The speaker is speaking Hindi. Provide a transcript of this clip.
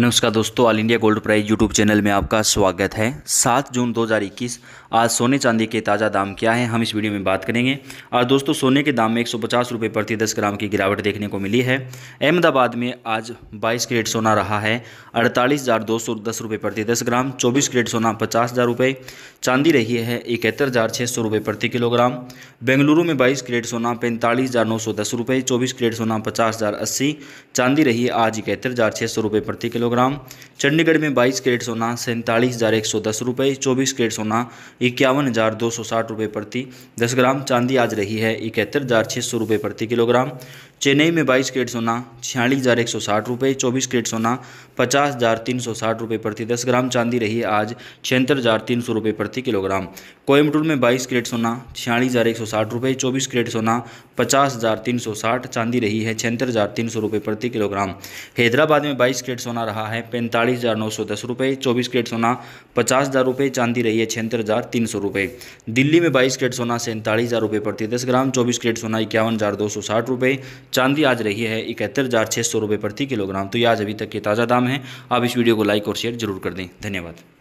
नमस्कार दोस्तों all India gold price YouTube channel में आपका स्वागत है सात जून 2021 आज सोने चांदी के ताज़ा दाम क्या है हम इस वीडियो में बात करेंगे आज दोस्तों सोने के दाम में एक सौ प्रति 10 ग्राम की गिरावट देखने को मिली है अहमदाबाद में आज 22 ग्रेड सोना रहा है अड़तालीस हज़ार दो सौ दस रुपये प्रति दस ग्राम चौबीस ग्रेड सोना पचास हज़ार रुपये चांदी रही है इकहत्तर हज़ार छः सौ रुपये प्रति किलोग्राम बेंगलुरु में बाईस ग्रेड सोना पैंतालीस हज़ार नौ सौ दस रुपये चौबीस ग्रेड सोना पचास हज़ार अस्सी चांदी रही है आज इकहत्तर हज़ार छः सौ रुपये प्रति किलो किलोग्राम चंडीगढ़ में बाईस कैरेट सोना सैंतालीस हज़ार एक सौ दस रुपये चौबीस कैरेट सोना इक्यावन हज़ार दो सौ साठ रुपये प्रति दस ग्राम चांदी आज रही है इकहत्तर हज़ार छः सौ रुपये प्रति किलोग्राम चेन्नई में बाईस कैरेट सोना छियालीस हज़ार एक सौ साठ रुपये चौबीस कैरेट सोना पचास हज़ार तीन सौ साठ रुपये प्रति दस ग्राम चांदी रही आज छिहत्तर हज़ार तीन सौ रुपये प्रति किलोग्राम कोयम्बटूर में बाईस कैरेट सोना छियालीस हज़ार एक सौ साठ रुपये चौबीस कैरेट सोना पचास हज़ार तीन सौ साठ चांदी रही है छिहत्तर हज़ार तीन सौ रुपये प्रति किलोग्राम हैदराबाद में बाईस कैरेट सोना रहा है पैंतालीस हज़ार नौ सौ दस रुपये चौबीस कैरेट सोना पचास हज़ार रुपये चांदी रही है छिहत्तर हज़ार तीन सौ रुपये दिल्ली में बाईस कैरेट सोना सैंतालीस हज़ार रुपये प्रति दस ग्राम चौबीस कैरेट सोना इक्यावन हज़ार दो सौ साठ रुपये चांदी आज रही है इकहत्तर हज़ार छः सौ रुपये प्रति किलोग्राम तो ये आज अभी तक के ताज़ा दाम है आप इस वीडियो को लाइक और शेयर जरूर कर दें धन्यवाद